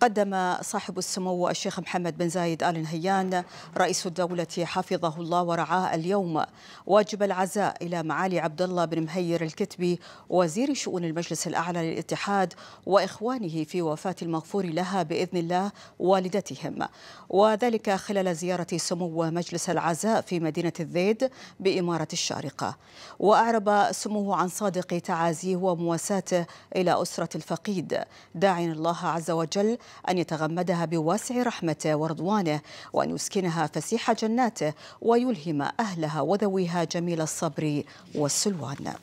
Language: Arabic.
قدم صاحب السمو الشيخ محمد بن زايد آل نهيان رئيس الدولة حفظه الله ورعاه اليوم واجب العزاء إلى معالي عبد الله بن مهير الكتبي وزير شؤون المجلس الأعلى للاتحاد وإخوانه في وفاة المغفور لها بإذن الله والدتهم وذلك خلال زيارة سمو مجلس العزاء في مدينة الذيد بإمارة الشارقة وأعرب سموه عن صادق تعازيه ومواساته إلى أسرة الفقيد داعين الله عز وجل أن يتغمدها بواسع رحمته ورضوانه وأن يسكنها فسيح جناته ويلهم أهلها وذويها جميل الصبر والسلوان